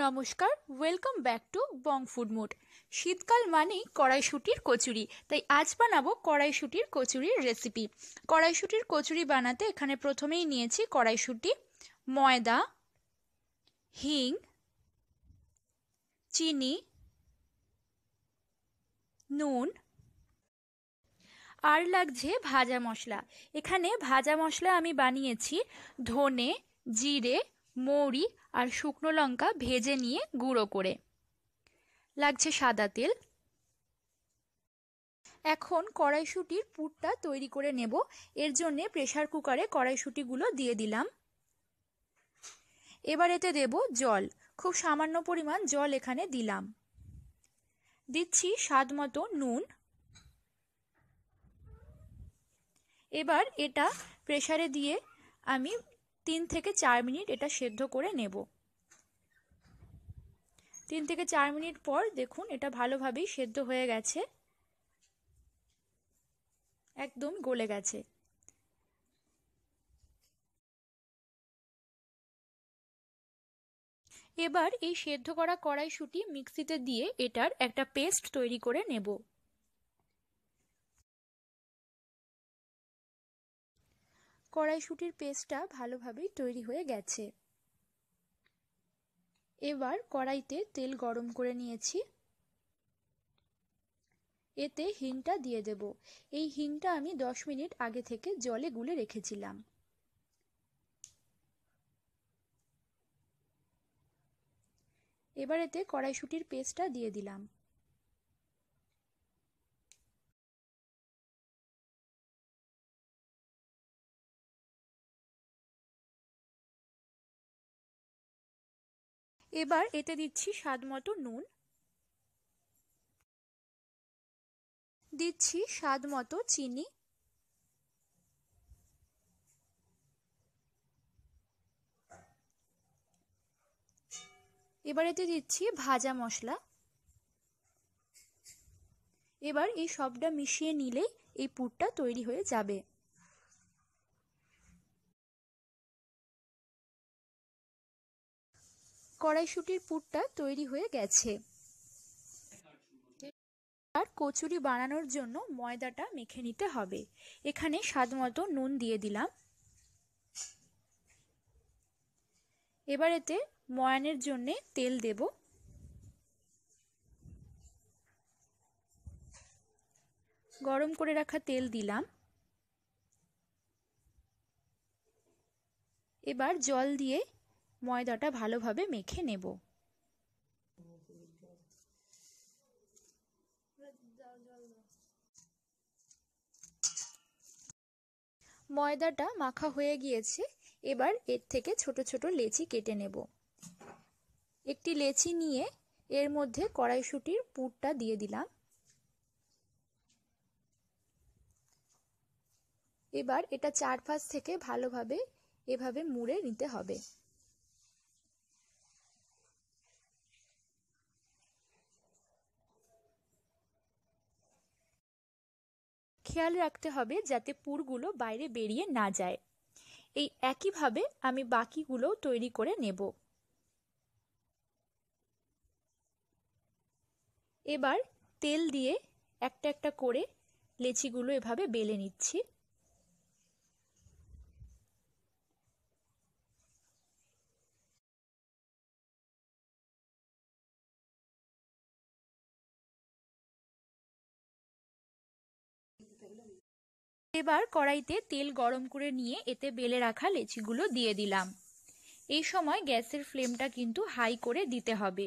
নমস্কার welcome back to Bong food mood শীতকাল মানেই কড়াইশুটির কচুরি তাই আজ বানাবো কড়াইশুটির কচুরির রেসিপি কড়াইশুটির কচুরি বানাতে এখানে প্রথমেই নিয়েছি কড়াইশুটি ময়দা হিং চিনি নুন আর লাগছে ভাজা মশলা এখানে ভাজা মশলা আমি বানিয়েছি ধনে জিরে মৌরি আর শুকনো লঙ্কা ভেজে নিয়ে গুঁড়ো করে লাগছে সাদা তেল এখন কড়াইশুটির পুরটা তৈরি করে নেব এর জন্যে প্রেশার কুকারে কড়াইশুটিগুলো দিয়ে দিলাম এবার এতে দেব জল খুব সামান্য পরিমাণ জল এখানে দিলাম দিচ্ছি স্বাদ মতো নুন এবার এটা প্রেশারে দিয়ে আমি তিন থেকে চার মিনিট এটা সেদ্ধ করে নেব তিন থেকে চার মিনিট পর দেখুন এটা ভালোভাবেই সেদ্ধ হয়ে গেছে একদম গলে গেছে এবার এই সেদ্ধ করা কড়াইশুঁটি মিক্সিতে দিয়ে এটার একটা পেস্ট তৈরি করে নেব কড়াইশুটির পেস্টটা ভালোভাবেই তৈরি হয়ে গেছে এবার কড়াইতে তেল গরম করে নিয়েছি এতে হিংটা দিয়ে দেব এই হিংটা আমি দশ মিনিট আগে থেকে জলে গুলে রেখেছিলাম এবার এতে কড়াইশুটির পেস্টটা দিয়ে দিলাম এবার এতে দিচ্ছি স্বাদ মতো নুন দিচ্ছি স্বাদ মতো চিনি এবার এতে দিচ্ছি ভাজা মশলা এবার এই সবটা মিশিয়ে নিলেই এই পুরটা তৈরি হয়ে যাবে কড়াইশুটির পুরটা তৈরি হয়ে গেছে আর কচুরি বানানোর জন্য ময়দাটা মেখে নিতে হবে এখানে স্বাদমতো নুন দিয়ে দিলাম এবার এতে ময়ানের জন্য তেল দেব গরম করে রাখা তেল দিলাম এবার জল দিয়ে ময়দাটা ভালোভাবে মেখে নেব ময়দাটা মাখা হয়ে গিয়েছে এবার এর থেকে ছোট ছোট লেচি কেটে নেব একটি লেচি নিয়ে এর মধ্যে কড়াইশুটির পুরটা দিয়ে দিলাম এবার এটা চারপাশ থেকে ভালোভাবে এভাবে মুড়ে নিতে হবে খেয়াল রাখতে হবে যাতে পুরগুলো বাইরে বেরিয়ে না যায় এই একইভাবে আমি বাকিগুলোও তৈরি করে নেব এবার তেল দিয়ে একটা একটা করে লেচিগুলো এভাবে বেলে নিচ্ছি এবার কড়াইতে তেল গরম করে নিয়ে এতে বেলে রাখা লেচিগুলো দিয়ে দিলাম এই সময় গ্যাসের ফ্লেমটা কিন্তু হাই করে দিতে হবে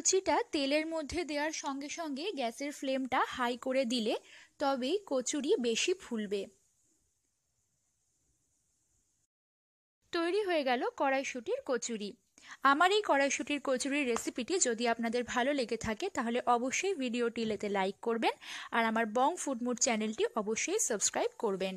লুচিটা তেলের মধ্যে দেওয়ার সঙ্গে সঙ্গে গ্যাসের ফ্লেমটা হাই করে দিলে তবেই কচুরি বেশি ফুলবে তৈরি হয়ে গেল কড়াইশুটির কচুরি আমার এই কড়াইশুটির কচুরির রেসিপিটি যদি আপনাদের ভালো লেগে থাকে তাহলে অবশ্যই লেতে লাইক করবেন আর আমার বং ফুডমুড চ্যানেলটি অবশ্যই সাবস্ক্রাইব করবেন